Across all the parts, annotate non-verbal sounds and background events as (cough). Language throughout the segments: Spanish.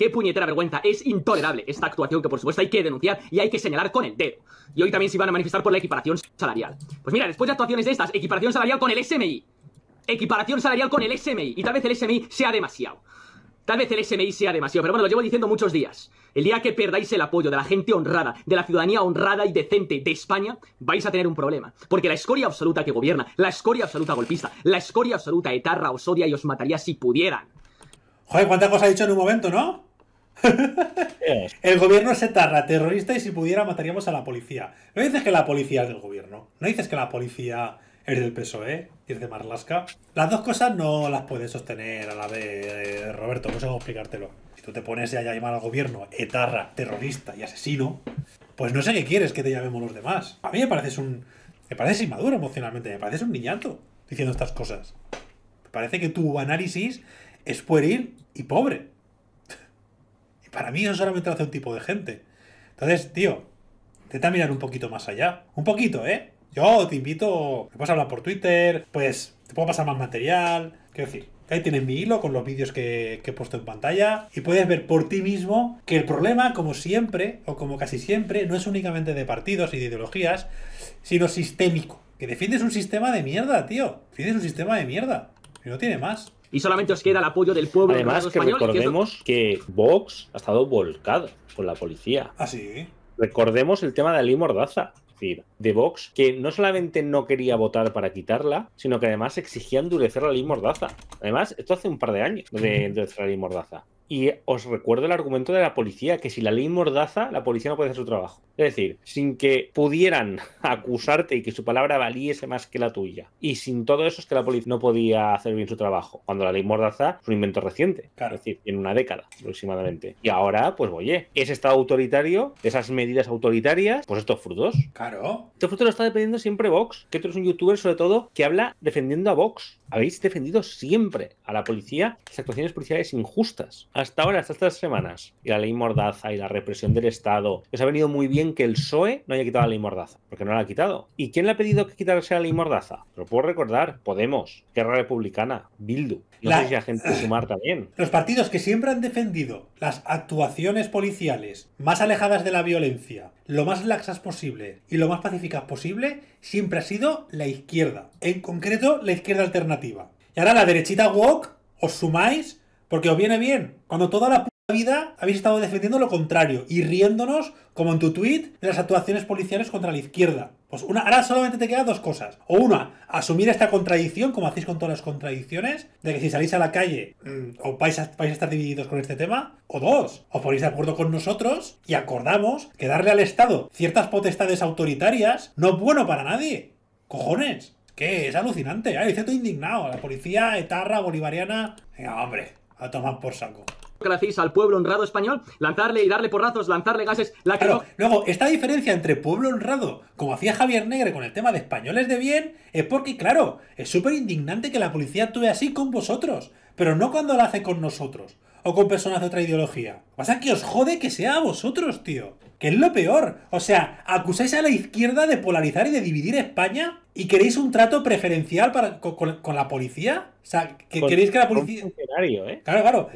Qué puñetera vergüenza. Es intolerable esta actuación que, por supuesto, hay que denunciar y hay que señalar con el dedo. Y hoy también se van a manifestar por la equiparación salarial. Pues mira, después de actuaciones de estas, equiparación salarial con el SMI. Equiparación salarial con el SMI. Y tal vez el SMI sea demasiado. Tal vez el SMI sea demasiado, pero bueno, lo llevo diciendo muchos días. El día que perdáis el apoyo de la gente honrada, de la ciudadanía honrada y decente de España, vais a tener un problema. Porque la escoria absoluta que gobierna, la escoria absoluta golpista, la escoria absoluta etarra os odia y os mataría si pudieran. Joder, cuántas cosas ha dicho en un momento, ¿no? El gobierno es etarra, terrorista y si pudiera mataríamos a la policía. No dices que la policía es del gobierno. No dices que la policía es del PSOE y es de Marlaska. Las dos cosas no las puedes sostener a la vez, eh, Roberto. No sé cómo explicártelo. Si tú te pones ya a llamar al gobierno etarra, terrorista y asesino, pues no sé qué quieres que te llamemos los demás. A mí me pareces un... Me pareces inmaduro emocionalmente. Me pareces un niñato diciendo estas cosas. Me parece que tu análisis es pueril y pobre. Para mí eso solamente hace un tipo de gente. Entonces, tío, intenta mirar un poquito más allá. Un poquito, ¿eh? Yo te invito, me puedes hablar por Twitter, pues te puedo pasar más material. Quiero decir, ahí tienes mi hilo con los vídeos que, que, he puesto en pantalla y puedes ver por ti mismo que el problema, como siempre, o como casi siempre, no es únicamente de partidos y de ideologías, sino sistémico. Que defiendes un sistema de mierda, tío. Defiendes un sistema de mierda. Y no tiene más y solamente os queda el apoyo del pueblo. Además, que recordemos que, Vox ha estado volcado con la policía. Ah, sí. Recordemos el tema de Ali Mordaza de Vox, que no solamente no quería votar para quitarla, sino que además exigía endurecer la ley Mordaza. Además, esto hace un par de años de endurecer la ley Mordaza. Y os recuerdo el argumento de la policía, que si la ley mordaza, la policía no puede hacer su trabajo. Es decir, sin que pudieran (laughs) acusarte y que su palabra valiese más que la tuya. Y sin todo eso es que la policía no podía hacer bien su trabajo. Cuando la ley mordaza es un invento reciente. Claro. Es decir, en una década aproximadamente. Y ahora, pues oye, ese Estado autoritario, esas medidas autoritarias, pues estos frutos. Claro. Estos frutos lo está defendiendo siempre Vox. Que tú eres un youtuber, sobre todo, que habla defendiendo a Vox. Habéis defendido siempre a la policía las actuaciones policiales injustas hasta ahora, hasta estas semanas, y la ley Mordaza y la represión del Estado, les ha venido muy bien que el PSOE no haya quitado la ley Mordaza, porque no la ha quitado. ¿Y quién le ha pedido que quitarse la ley Mordaza? Lo puedo recordar, Podemos, Guerra Republicana, Bildu. No la... sé si la gente sumar también. (laughs) Los partidos que siempre han defendido las actuaciones policiales más alejadas de la violencia, lo más laxas posible y lo más pacíficas posible, siempre ha sido la izquierda. En concreto, la izquierda alternativa. Y ahora la derechita woke os sumáis porque os viene bien. Cuando toda la puta vida habéis estado defendiendo lo contrario y riéndonos, como en tu tweet, de las actuaciones policiales contra la izquierda. Pues una, ahora solamente te quedan dos cosas. O una, asumir esta contradicción, como hacéis con todas las contradicciones, de que si salís a la calle mm, o vais a, estar divididos con este tema. O dos, os ponéis de acuerdo con nosotros y acordamos que darle al Estado ciertas potestades autoritarias no es bueno para nadie. Cojones. que es alucinante. Ay, estoy indignado. La policía etarra bolivariana. Venga, hombre a tomar por saco. al pueblo honrado español? Lanzarle y darle porrazos, lanzarle gases, la Luego, esta diferencia entre pueblo honrado, como hacía Javier Negre con el tema de españoles de bien, es porque, claro, es súper indignante que la policía actúe así con vosotros, pero no cuando la hace con nosotros, o con personas de otra ideología. Pasa que os jode que sea a vosotros, tío que es lo peor. O sea, acusáis a la izquierda de polarizar y de dividir España y queréis un trato preferencial para, con, la policía. O sea, que queréis que la policía. Un funcionario, ¿eh? Claro, claro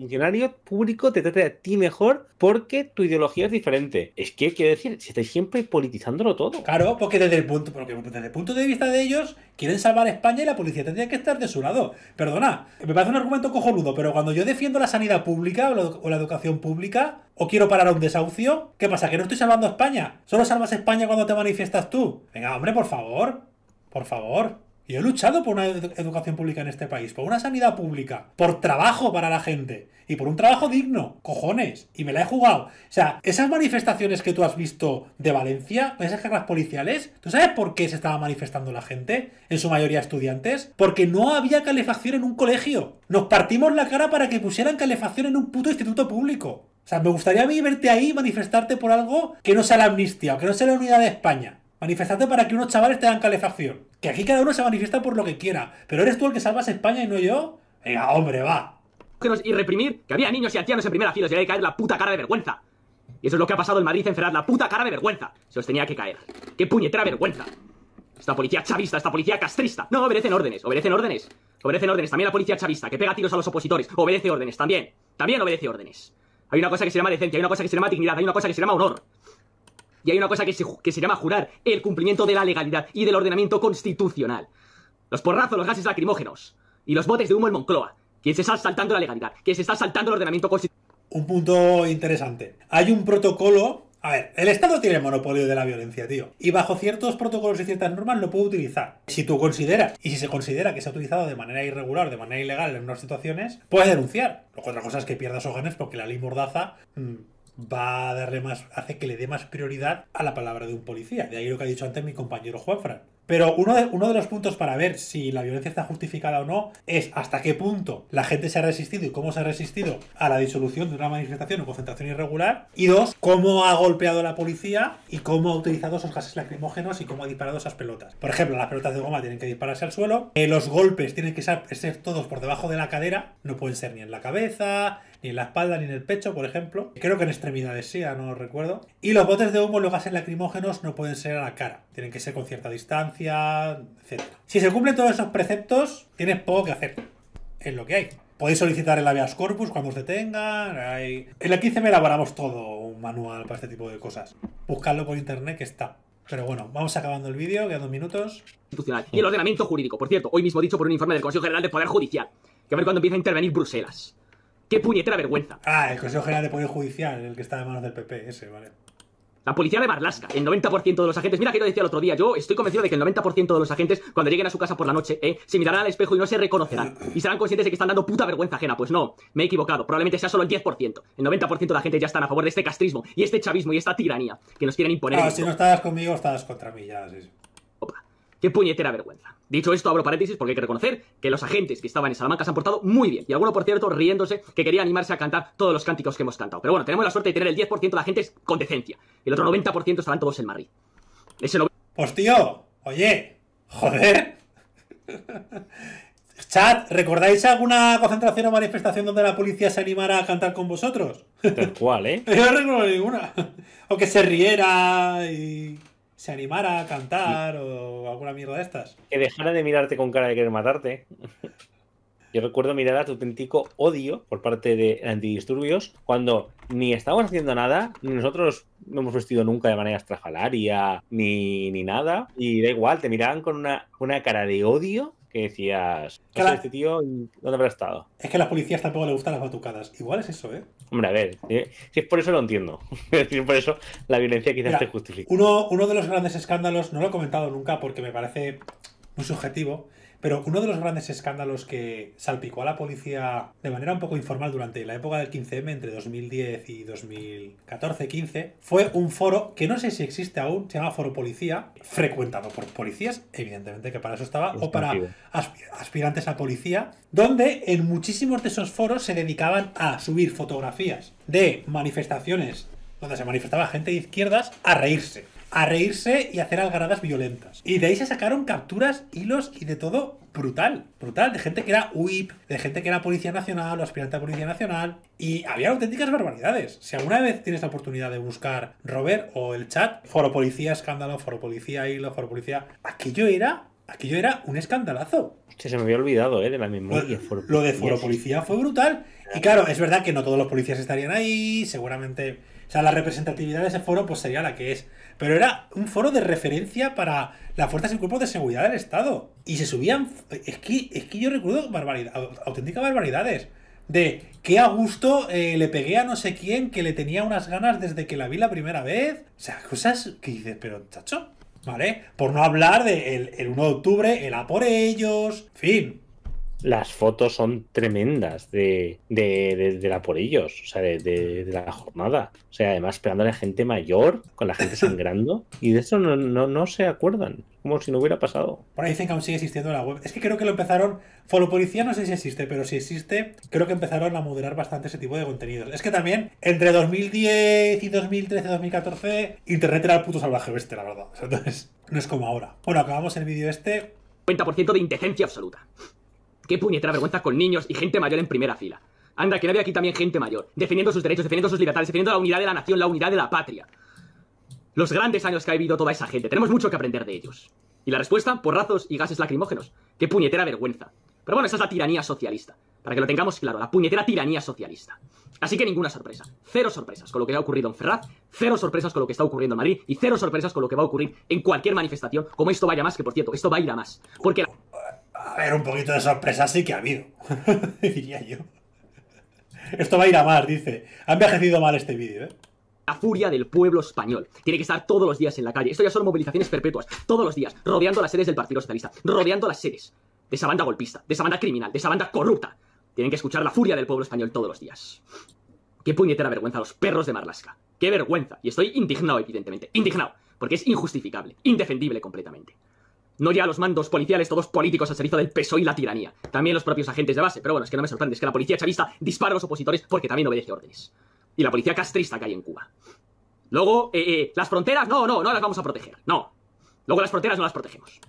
funcionario público te trata a ti mejor porque tu ideología es diferente. Es que, quiero decir, si estáis siempre politizándolo todo. Claro, porque desde el punto, porque desde el punto de vista de ellos, quieren salvar España y la policía tendría que estar de su lado. Perdona, me parece un argumento cojonudo, pero cuando yo defiendo la sanidad pública o la, educación pública, o quiero parar un desahucio, ¿qué pasa? ¿Que no estoy salvando a España? Solo salvas España cuando te manifiestas tú. Venga, hombre, por favor. Por favor. Yo he luchado por una educación pública en este país, por una sanidad pública, por trabajo para la gente y por un trabajo digno, cojones, y me la he jugado. O sea, esas manifestaciones que tú has visto de Valencia, esas guerras policiales, ¿tú sabes por qué se estaba manifestando la gente? En su mayoría estudiantes. Porque no había calefacción en un colegio. Nos partimos la cara para que pusieran calefacción en un puto instituto público. O sea, me gustaría a mí verte ahí manifestarte por algo que no sea la amnistía o que no sea la unidad de España. Manifestarte para que unos chavales te dan calefacción. Que aquí cada uno se manifiesta por lo que quiera. Pero eres tú el que salvas España y no yo. Venga, hombre, va. Y reprimir que había niños y ancianos en primera fila, se le caer la puta cara de vergüenza. Y eso es lo que ha pasado en Madrid, encerrar la puta cara de vergüenza. Se os tenía que caer. ¡Qué puñetera vergüenza! Esta policía chavista, esta policía castrista. No, obedecen órdenes, obedecen órdenes. Obedecen órdenes. También la policía chavista, que pega tiros a los opositores. Obedece órdenes, también. También obedece órdenes. Hay una cosa que se llama decencia, hay una cosa que se llama dignidad, hay una cosa que se llama honor. Y hay una cosa que se, que se llama jurar, el cumplimiento de la legalidad y del ordenamiento constitucional. Los porrazos, los gases lacrimógenos y los botes de humo en Moncloa. Que se está saltando la legalidad, que se está saltando el ordenamiento constitucional. Un punto interesante. Hay un protocolo a ver, el Estado tiene el monopolio de la violencia, tío. Y bajo ciertos protocolos y ciertas normas lo puede utilizar. Si tú consideras, y si se considera que se ha utilizado de manera irregular, de manera ilegal en unas situaciones, puedes denunciar. Lo que otra cosa es que pierdas órganos porque la ley mordaza mm, va a darle más, hace que le dé más prioridad a la palabra de un policía. De ahí lo que ha dicho antes mi compañero Juanfran. Pero uno de, uno de los puntos para ver si la violencia está justificada o no es hasta qué punto la gente se ha resistido y cómo se ha resistido a la disolución de una manifestación o concentración irregular. Y dos, cómo ha golpeado la policía y cómo ha utilizado esos gases lacrimógenos y cómo ha disparado esas pelotas. Por ejemplo, las pelotas de goma tienen que dispararse al suelo, eh, los golpes tienen que ser, todos por debajo de la cadera, no pueden ser ni en la cabeza, ni en la espalda, ni en el pecho, por ejemplo. Creo que en extremidades sí, no recuerdo. Y los botes de humo, los gases lacrimógenos no pueden ser a la cara, tienen que ser con cierta distancia si se cumplen todos esos preceptos, tienes poco que hacer. Es lo que hay. Podéis solicitar el habeas corpus cuando os detengan. En la 15 me elaboramos todo un manual para este tipo de cosas. Buscadlo por internet que está. Pero bueno, vamos acabando el vídeo, quedan dos minutos. y el ordenamiento jurídico. Por cierto, hoy mismo dicho por un informe del Consejo General de Poder Judicial. Que a ver cuándo empieza a intervenir Bruselas. ¡Qué puñetera vergüenza! Ah, el Consejo General de Poder Judicial, el que está en manos del PP, ese, vale. La policía de Barlasca, el 90% de los agentes, mira que lo decía el otro día, yo estoy convencido de que el 90% de los agentes, cuando lleguen a su casa por la noche, eh, se mirarán al espejo y no se reconocerán. Y serán conscientes de que están dando puta vergüenza ajena. Pues no, me he equivocado. Probablemente sea solo el 10%. El 90% de la gente ya están a favor de este castrismo y este chavismo y esta tiranía que nos quieren imponer. Ah, si no estabas conmigo, estabas contra mí, ya. Qué puñetera vergüenza. Dicho esto, abro paréntesis porque hay que reconocer que los agentes que estaban en Salamanca se han portado muy bien. Y alguno, por cierto, riéndose que quería animarse a cantar todos los cánticos que hemos cantado. Pero bueno, tenemos la suerte de tener el 10% de agentes con decencia. Y El otro 90% estarán todos en Madrid. Ese pues, oye, joder. Chat, ¿recordáis alguna concentración o manifestación donde la policía se animara a cantar con vosotros? Tal cual, ¿eh? (laughs) Yo no recuerdo ninguna. O que se riera y se animara a cantar o alguna mierda de estas. Que dejara de mirarte con cara de querer matarte. (laughs) Yo recuerdo mirar a tu auténtico odio por parte de antidisturbios cuando ni estábamos haciendo nada, ni nosotros no hemos vestido nunca de manera estrafalaria, ni, ni nada. Y da igual, te miraban con una, una cara de odio que decías, ¿qué este tío, ¿dónde habrá estado? Es que a las policías tampoco les gustan las batucadas. Igual es eso, ¿eh? Hombre, a ver, si es por eso lo entiendo. (laughs) si es por eso la violencia quizás te justifica. Uno, uno de los grandes escándalos, no lo he comentado nunca porque me parece muy subjetivo, pero uno de los grandes escándalos que salpicó a la policía de manera un poco informal durante la época del 15M, entre 2010 y 2014-15, fue un foro que no sé si existe aún, se llama Foro Policía, frecuentado por policías, evidentemente que para eso estaba, o para aspirantes a policía, donde en muchísimos de esos foros se dedicaban a subir fotografías de manifestaciones donde se manifestaba gente de izquierdas a reírse a reírse y hacer algaradas violentas. Y de ahí se sacaron capturas, hilos y de todo brutal, brutal, de gente que era UIP, de gente que era Policía Nacional o aspirante a Policía Nacional, y había auténticas barbaridades. Si alguna vez tienes la oportunidad de buscar Robert o el chat, Foro Policía, escándalo, Foro Policía, hilo, Foro Policía, aquello era, aquello era un escandalazo. Hostia, se me había olvidado, ¿eh? De la memoria. Lo, lo de Foro Policía fue brutal. Y claro, es verdad que no todos los policías estarían ahí, seguramente... O sea, la representatividad de ese foro pues sería la que es pero era un foro de referencia para las fuerzas y cuerpos de seguridad del Estado. Y se subían. Es que, yo recuerdo auténticas barbaridades. De qué a gusto eh, le pegué a no sé quién que le tenía unas ganas desde que la vi la primera vez. O sea, cosas que dices, pero chacho, ¿vale? Por no hablar del el 1 de octubre, el A por ellos. fin, las fotos son tremendas de, la por ellos, o sea, de, la jornada. O sea, además pegando a la gente mayor, con la gente sangrando, y de eso no, se acuerdan, como si no hubiera pasado. Por ahí dicen que aún sigue existiendo la web. Es que creo que lo empezaron, follow Policía no sé si existe, pero si existe, creo que empezaron a moderar bastante ese tipo de contenidos. Es que también, entre 2010 y 2013, 2014, Internet era el puto salvaje oeste, la verdad. Entonces, no es como ahora. Bueno, acabamos el vídeo este. 50% de indecencia absoluta. Qué puñetera vergüenza con niños y gente mayor en primera fila. Anda, que no había aquí también gente mayor, defendiendo sus derechos, defendiendo sus libertades, defendiendo la unidad de la nación, la unidad de la patria. Los grandes años que ha vivido toda esa gente, tenemos mucho que aprender de ellos. Y la respuesta, porrazos y gases lacrimógenos. Qué puñetera vergüenza. Pero bueno, esa es la tiranía socialista. Para que lo tengamos claro, la puñetera tiranía socialista. Así que ninguna sorpresa. Cero sorpresas con lo que ha ocurrido en Ferraz, cero sorpresas con lo que está ocurriendo en Madrid y cero sorpresas con lo que va a ocurrir en cualquier manifestación, como esto vaya más, que por cierto, esto va a ir a más. Porque la a ver, un poquito de sorpresa sí que ha habido, (laughs) diría yo. Esto va a ir a más, dice. Han envejecido mal este vídeo, ¿eh? La furia del pueblo español. Tiene que estar todos los días en la calle. Esto ya son movilizaciones perpetuas. Todos los días, rodeando las sedes del Partido Socialista, rodeando las sedes de esa banda golpista, de esa banda criminal, de esa banda corrupta. Tienen que escuchar la furia del pueblo español todos los días. Qué puñetera vergüenza los perros de Marlasca. Qué vergüenza. Y estoy indignado, evidentemente. Indignado. Porque es injustificable, indefendible completamente. No ya los mandos policiales, todos políticos al servicio del peso y la tiranía. También los propios agentes de base, pero bueno, es que no me sorprende, es que la policía chavista dispara a los opositores porque también obedece órdenes. Y la policía castrista que hay en Cuba. Luego, eh, eh las fronteras, no, no, no las vamos a proteger, no. Luego las fronteras no las protegemos.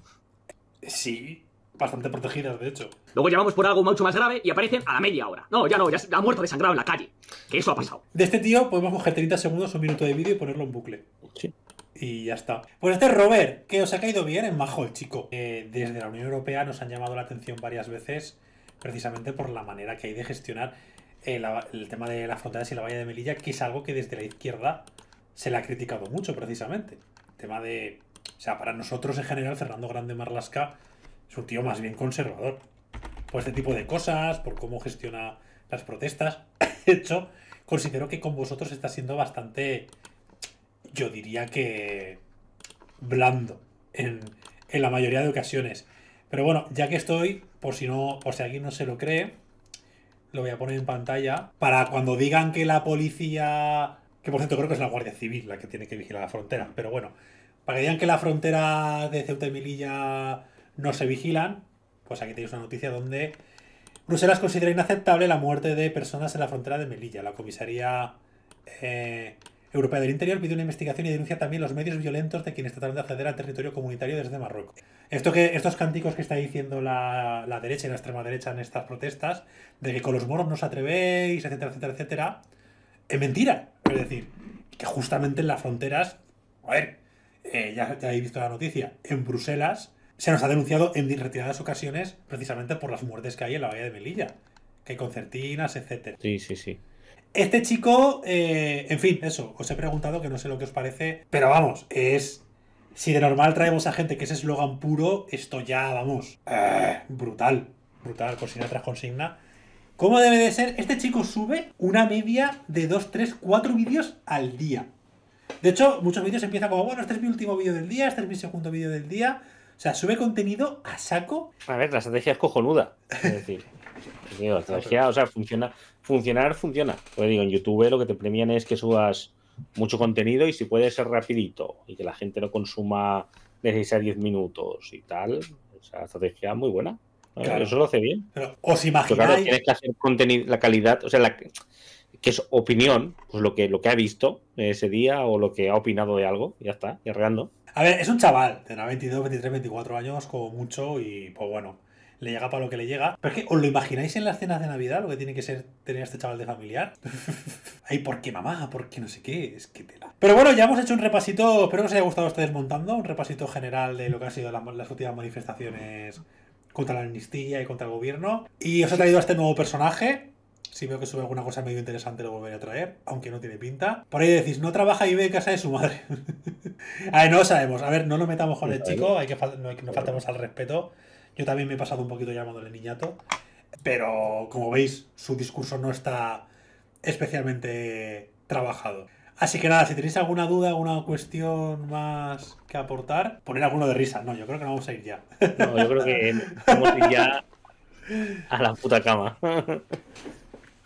Sí, bastante protegidas, de hecho. Luego llamamos por algo mucho más grave y aparecen a la media hora. No, ya no, ya ha muerto desangrado en la calle. Que eso ha pasado. De este tío podemos coger 30 segundos, un minuto de vídeo y ponerlo en bucle. Sí y ya está. Pues este Robert, que os ha caído bien en majol chico. Eh, desde la Unión Europea nos han llamado la atención varias veces precisamente por la manera que hay de gestionar eh, el tema de las fronteras y la valla de Melilla, que es algo que desde la izquierda se le ha criticado mucho precisamente. El tema de... O sea, para nosotros en general Fernando Grande Marlasca es un tío más bien conservador. Por este tipo de cosas, por cómo gestiona las protestas. (coughs) de hecho, considero que con vosotros está siendo bastante yo diría que blando en, la mayoría de ocasiones. Pero bueno, ya que estoy, por si no, por si alguien no se lo cree, lo voy a poner en pantalla para cuando digan que la policía, que por cierto creo que es la Guardia Civil la que tiene que vigilar la frontera, pero bueno, para que digan que la frontera de Ceuta y Melilla no se vigilan, pues aquí tenéis una noticia donde Bruselas considera inaceptable la muerte de personas en la frontera de Melilla. La comisaría eh, Europea del Interior pide una investigación y denuncia también los medios violentos de quienes tratan de acceder al territorio comunitario desde Marruecos. Esto que, estos cánticos que está diciendo la, derecha y la extrema derecha en estas protestas, de que con los moros no os atrevéis, etcétera, etcétera, etcétera, es mentira. Es decir, que justamente en las fronteras, a ver, eh, ya, habéis visto la noticia, en Bruselas se nos ha denunciado en retiradas ocasiones precisamente por las muertes que hay en la bahía de Melilla, que hay concertinas, etcétera. Sí, sí, sí. Este chico, eh, en fin, eso, os he preguntado que no sé lo que os parece, pero vamos, es... Si de normal traemos a gente que es eslogan puro, esto ya, vamos, eh, brutal, brutal, consigna tras consigna. ¿Cómo debe de ser? Este chico sube una media de 2, 3, 4 vídeos al día. De hecho, muchos vídeos empiezan como, bueno, este es mi último vídeo del día, este es mi segundo vídeo del día. O sea, sube contenido a saco. A ver, la estrategia es cojonuda. Es decir, (laughs) estrategia, o sea, funciona, funcionar funciona. Pues digo, en YouTube lo que te premian es que subas mucho contenido y si puede ser rapidito y que la gente no consuma de 6 a 10 minutos y tal, o sea, estrategia muy buena. Eh, eso lo hace bien. Pero os imagináis. claro, tienes que hacer la calidad, o sea, la, que es opinión, pues lo que, lo que ha visto ese día o lo que ha opinado de algo, ya está, ya regando. A ver, es un chaval, tendrá 22, 23, 24 años como mucho y pues bueno le llega para lo que le llega. Pero es que, ¿os lo imagináis en las cenas de Navidad lo que tiene que ser tener a este chaval de familiar? (laughs) Ay, ¿por qué mamá? ¿Por qué no sé qué? Es que tela. Pero bueno, ya hemos hecho un repasito, espero que os haya gustado ustedes montando, un repasito general de lo que han sido las, últimas manifestaciones contra la amnistía y contra el gobierno. Y os he traído a este nuevo personaje, si veo que sube alguna cosa medio interesante lo volveré a traer, aunque no tiene pinta. Por ahí decís, no trabaja y ve en casa de su madre. (laughs) a ver, no lo sabemos. A ver, no lo metamos con el pues chico, hay que no, hay no faltemos al respeto. Yo también me he pasado un poquito llamándole niñato, pero como veis, su discurso no está especialmente trabajado. Así que nada, si tenéis alguna duda, alguna cuestión más que aportar, poner alguno de risa. No, yo creo que no vamos a ir ya. No, yo creo que vamos a ir ya a la puta cama.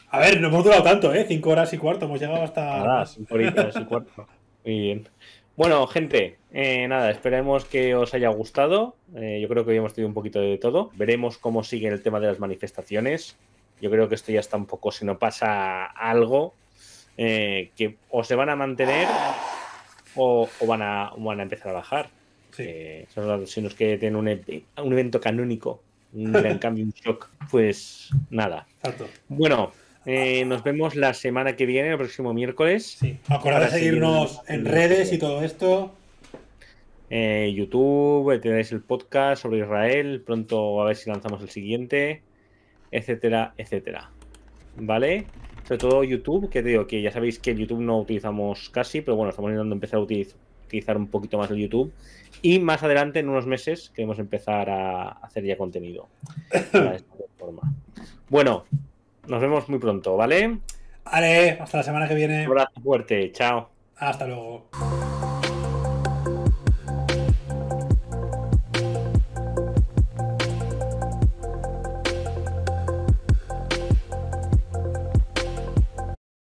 A ver, no hemos durado tanto, ¿eh? Cinco horas y cuarto, hemos llegado hasta... cinco y cuarto. Muy bien. Bueno, gente, eh, nada, esperemos que os haya gustado. Eh, yo creo que hoy hemos tenido un poquito de todo. Veremos cómo sigue el tema de las manifestaciones. Yo creo que esto ya está un poco, si no pasa algo, eh, que o se van a mantener o, van, a, empezar a bajar. si nos que un, e-, un evento canónico, un gran (laughs) cambio, un shock, pues nada. Exacto. Bueno, eh, nos vemos la semana que viene, el próximo miércoles. Sí. Acordad de seguirnos en redes y todo esto. Eh, YouTube, eh, tenéis el podcast sobre Israel, pronto a ver si lanzamos el siguiente, etcétera, etcétera. ¿Vale? Sobre todo YouTube, que digo que ya sabéis que YouTube no utilizamos casi, pero bueno, estamos intentando empezar a utilizar un poquito más el YouTube. Y más adelante, en unos meses, queremos empezar a hacer ya contenido. De (laughs) Bueno, nos vemos muy pronto, ¿vale? Vale, hasta la semana que viene. Un abrazo fuerte, chao. Hasta luego.